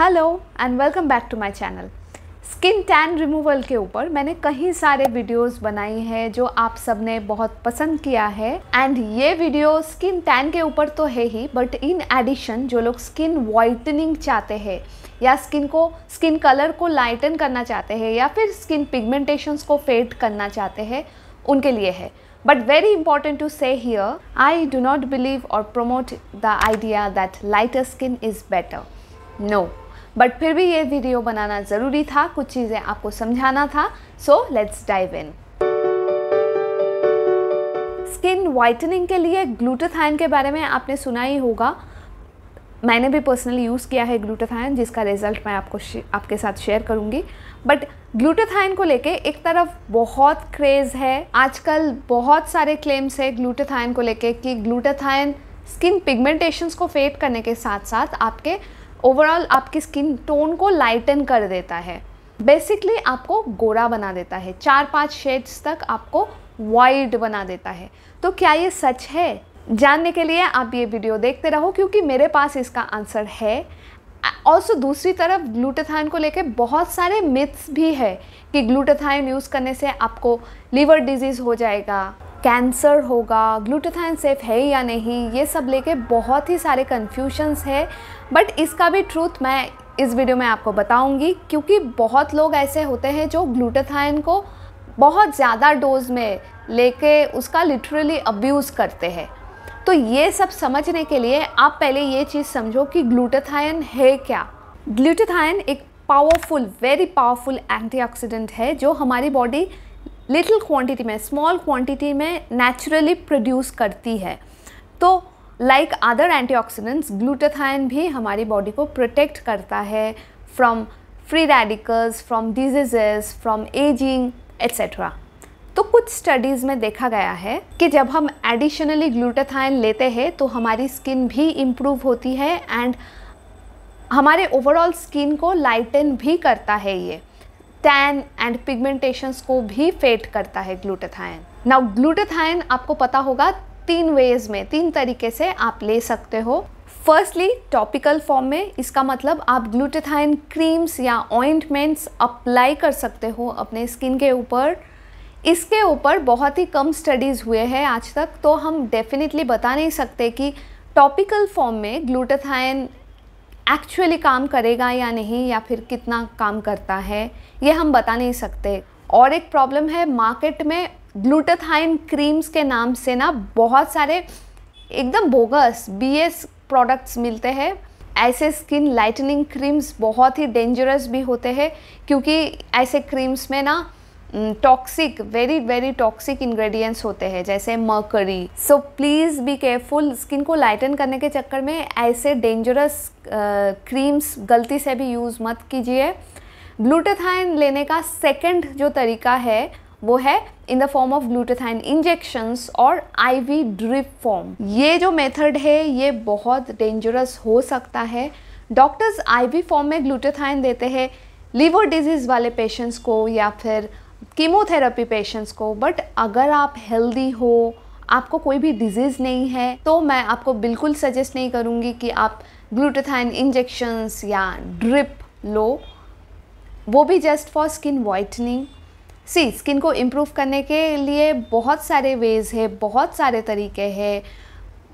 hello and welcome back to my channel skin tan removal के ऊपर मैंने कई सारे वीडियोस बनाई हैं जो आप सब ने बहुत पसंद किया है एंड ये वीडियो स्किन टैन के ऊपर तो है ही बट इन एडिशन जो लोग स्किन वाइटनिंग चाहते हैं या स्किन को स्किन कलर को लाइटन करना चाहते हैं या फिर स्किन पिगमेंटेशंस को फेड करना चाहते हैं उनके लिए है but very important to say I do not believe और or the idea that lighter skin is better no No, but फिर भी ये वीडियो बनाना ज़रूरी था कुछ चीज़ें आपको समझाना था so let's dive in skin whitening के लिए ग्लूटाथायन के बारे में आपने सुना ही होगा मैंने भी पर्सनली यूज़ किया है ग्लूटाथायन जिसका रिज़ल्ट मैं आपको आपके साथ शेयर करूँगी बट ग्लूटाथायन को लेके एक तरफ बहुत क्रेज़ है आजकल बहुत सारे क्लेम्स है ग्लूटाथायन को लेके कि ग्लूटाथायन स्किन पिगमेंटेशंस को फेड करने के साथ साथ आपके ओवरऑल आपकी स्किन टोन को लाइटन कर देता है बेसिकली आपको गोरा बना देता है चार पाँच शेड्स तक आपको वाइट बना देता है तो क्या ये सच है जानने के लिए आप ये वीडियो देखते रहो क्योंकि मेरे पास इसका आंसर है ऑल्सो दूसरी तरफ ग्लूटाथाइन को लेकर बहुत सारे मिथ्स भी है कि ग्लूटाथाइन यूज़ करने से आपको लीवर डिजीज़ हो जाएगा कैंसर होगा ग्लूटेथाइन सेफ है या नहीं ये सब लेके बहुत ही सारे कन्फ्यूशंस है बट इसका भी ट्रूथ मैं इस वीडियो में आपको बताऊंगी क्योंकि बहुत लोग ऐसे होते हैं जो ग्लूटेथाइन को बहुत ज़्यादा डोज में लेके उसका लिटरली अब्यूज़ करते हैं तो ये सब समझने के लिए आप पहले ये चीज़ समझो कि ग्लूटेथाइन है क्या ग्लूटेथाइन एक पावरफुल वेरी पावरफुल एंटीऑक्सीडेंट है जो हमारी बॉडी लिटिल क्वांटिटी में स्मॉल क्वांटिटी में नेचुरली प्रोड्यूस करती है तो लाइक अदर एंटीऑक्सीडेंट्स ग्लूटेथाइन भी हमारी बॉडी को प्रोटेक्ट करता है from free radicals from diseases from ageing etcetera तो कुछ स्टडीज़ में देखा गया है कि जब हम एडिशनली ग्लूटेथाइन लेते हैं तो हमारी स्किन भी इम्प्रूव होती है एंड हमारे ओवरऑल स्किन को लाइटन भी करता है ये टैन एंड पिगमेंटेशंस को भी फेट करता है ग्लूटेथाइन नाउ ग्लूटेथाइन आपको पता होगा तीन वेज में तीन तरीके से आप ले सकते हो फर्स्टली टॉपिकल फॉर्म में इसका मतलब आप ग्लूटेथाइन क्रीम्स या ऑइंटमेंट्स अप्लाई कर सकते हो अपने स्किन के ऊपर इसके ऊपर बहुत ही कम स्टडीज़ हुए हैं आज तक तो हम डेफिनेटली बता नहीं सकते कि टॉपिकल फॉर्म में ग्लूटेथाइन एक्चुअली काम करेगा या नहीं या फिर कितना काम करता है ये हम बता नहीं सकते और एक प्रॉब्लम है मार्केट में ग्लूटाथाइन क्रीम्स के नाम से ना बहुत सारे एकदम बोगस बीएस प्रोडक्ट्स मिलते हैं ऐसे स्किन लाइटनिंग क्रीम्स बहुत ही डेंजरस भी होते हैं क्योंकि ऐसे क्रीम्स में ना toxic very very toxic ingredients होते हैं जैसे mercury so please be careful skin को लाइटन करने के चक्कर में ऐसे डेंजरस क्रीम्स uh, गलती से भी यूज़ मत कीजिए ग्लूटेथाइन लेने का सेकंड जो तरीका है वो है in the form of glutathione injections और आईवी ड्रिप फॉर्म ये जो मेथड है ये बहुत डेंजरस हो सकता है डॉक्टर्स आईवी फॉर्म में ग्लूटेथाइन देते हैं लीवर डिजीज़ वाले पेशेंट्स को या फिर कीमोथेरेपी पेशेंट्स को बट अगर आप हेल्दी हो आपको कोई भी डिजीज़ नहीं है तो मैं आपको बिल्कुल सजेस्ट नहीं करूँगी कि आप ग्लूटेथाइन इंजेक्शंस या ड्रिप लो वो भी जस्ट फॉर स्किन वाइटनिंग सी स्किन को इम्प्रूव करने के लिए बहुत सारे वेज है बहुत सारे तरीके हैं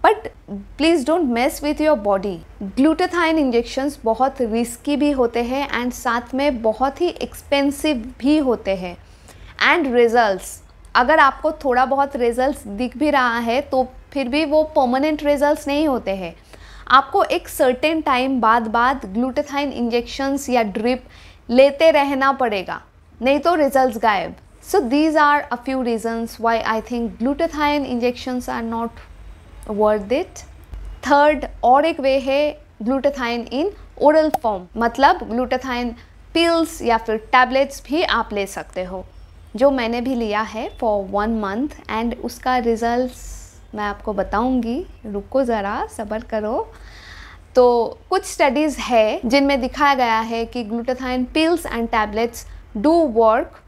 but please don't mess with your body glutathione injections बहुत रिस्की भी होते हैं एंड साथ में बहुत ही एक्सपेंसिव भी होते हैं एंड रिजल्ट्स अगर आपको थोड़ा बहुत रिजल्ट्स दिख भी रहा है तो फिर भी वो परमानेंट रिजल्ट्स नहीं होते हैं आपको एक सर्टेन टाइम बाद बाद ग्लूटेथाइन इंजेक्शंस या ड्रिप लेते रहना पड़ेगा नहीं तो रिजल्ट्स गायब so these are a few reasons why I think glutathione injections are not worth it third और एक वे है ग्लूटेथाइन इन ओरल फॉर्म मतलब ग्लूटेथाइन पिल्स या फिर टैबलेट्स भी आप ले सकते हो जो मैंने भी लिया है फॉर वन मंथ एंड उसका रिज़ल्ट्स मैं आपको बताऊंगी रुको ज़रा सब्र करो तो कुछ स्टडीज़ है जिनमें दिखाया गया है कि glutathione pills and tablets do work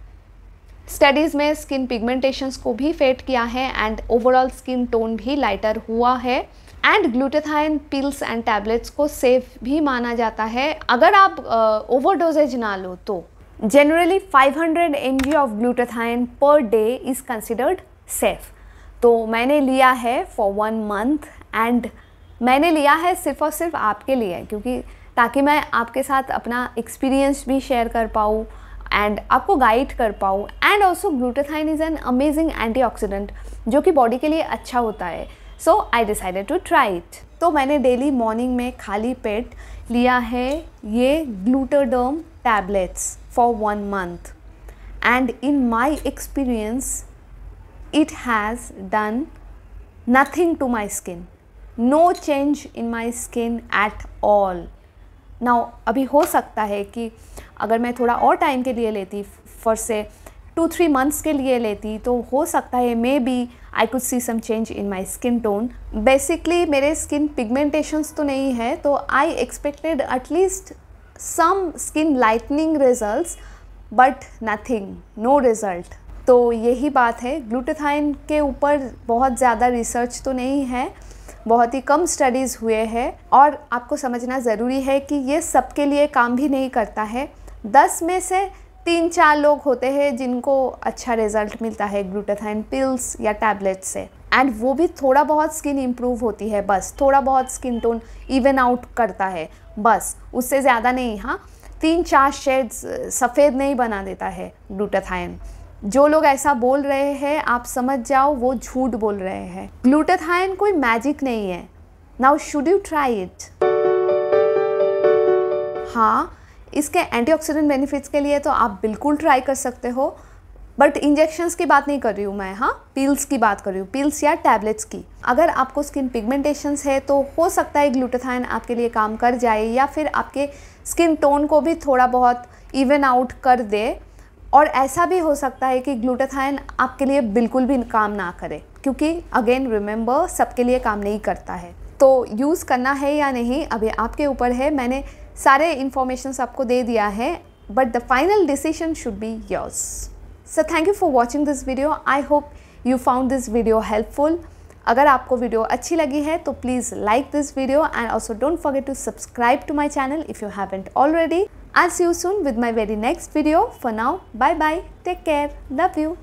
studies में स्किन पिगमेंटेशंस को भी फेट किया है एंड ओवरऑल स्किन टोन भी लाइटर हुआ है and glutathione pills and tablets को सेफ भी माना जाता है अगर आप ओवर uh, डोजेज ना लो तो hundred 500 g of glutathione per day is considered safe तो मैंने लिया है फॉर वन मंथ एंड मैंने लिया है सिर्फ और सिर्फ आपके लिए क्योंकि ताकि मैं आपके साथ अपना एक्सपीरियंस भी शेयर कर पाऊँ एंड आपको गाइड कर पाऊँ and also glutathione is an amazing oxidant जो कि बॉडी के लिए अच्छा होता है so I decided to try it तो मैंने डेली मॉर्निंग में खाली पेट लिया है ये Glutoderm tablets for one month and in my experience it has done nothing to my skin no change in my skin at all now अभी हो सकता है कि अगर मैं थोड़ा और टाइम के लिए लेती फॉर से टू थ्री मंथ्स के लिए लेती तो हो सकता है maybe I could see some change in my skin tone basically मेरे स्किन पिगमेंटेशंस तो नहीं है तो I expected at least some skin lightening result but nothing no result तो यही बात है ग्लूटेथाइन के ऊपर बहुत ज़्यादा रिसर्च तो नहीं है बहुत ही कम स्टडीज़ हुए हैं और आपको समझना ज़रूरी है कि ये सबके लिए काम भी नहीं करता है दस में से तीन चार लोग होते हैं जिनको अच्छा रिजल्ट मिलता है ग्लूटाथाइन पिल्स या टैबलेट से एंड वो भी थोड़ा बहुत स्किन इम्प्रूव होती है बस थोड़ा बहुत स्किन टोन इवन आउट करता है बस उससे ज़्यादा नहीं हाँ तीन चार शेड्स सफ़ेद नहीं बना देता है ग्लूटाथाइन जो लोग ऐसा बोल रहे हैं आप समझ जाओ वो झूठ बोल रहे हैं ग्लूटाथाइन कोई मैजिक नहीं है now should you try it हाँ इसके एंटीऑक्सीडेंट बेनिफिट्स के लिए तो आप बिल्कुल ट्राई कर सकते हो बट इंजेक्शन्स की बात नहीं कर रही हूँ मैं हाँ पील्स की बात कर रही हूँ पील्स या टैबलेट्स की अगर आपको स्किन पिगमेंटेशंस है तो हो सकता है ग्लूटाथाइन आपके लिए काम कर जाए या फिर आपके स्किन टोन को भी थोड़ा बहुत इवन आउट कर दे और ऐसा भी हो सकता है कि ग्लूटाथाइन आपके लिए बिल्कुल भी काम ना करे क्योंकि अगेन रिमेंबर सबके लिए काम नहीं करता है तो यूज़ करना है या नहीं अभी आपके ऊपर है मैंने सारे इन्फॉर्मेशन आपको दे दिया है but the final decision should be yours so thank you for watching this video I hope you found this video helpful अगर आपको वीडियो अच्छी लगी है तो please like this video and also don't forget to subscribe to my channel if you have haven't already I see you soon with my very next video for now bye bye take care love you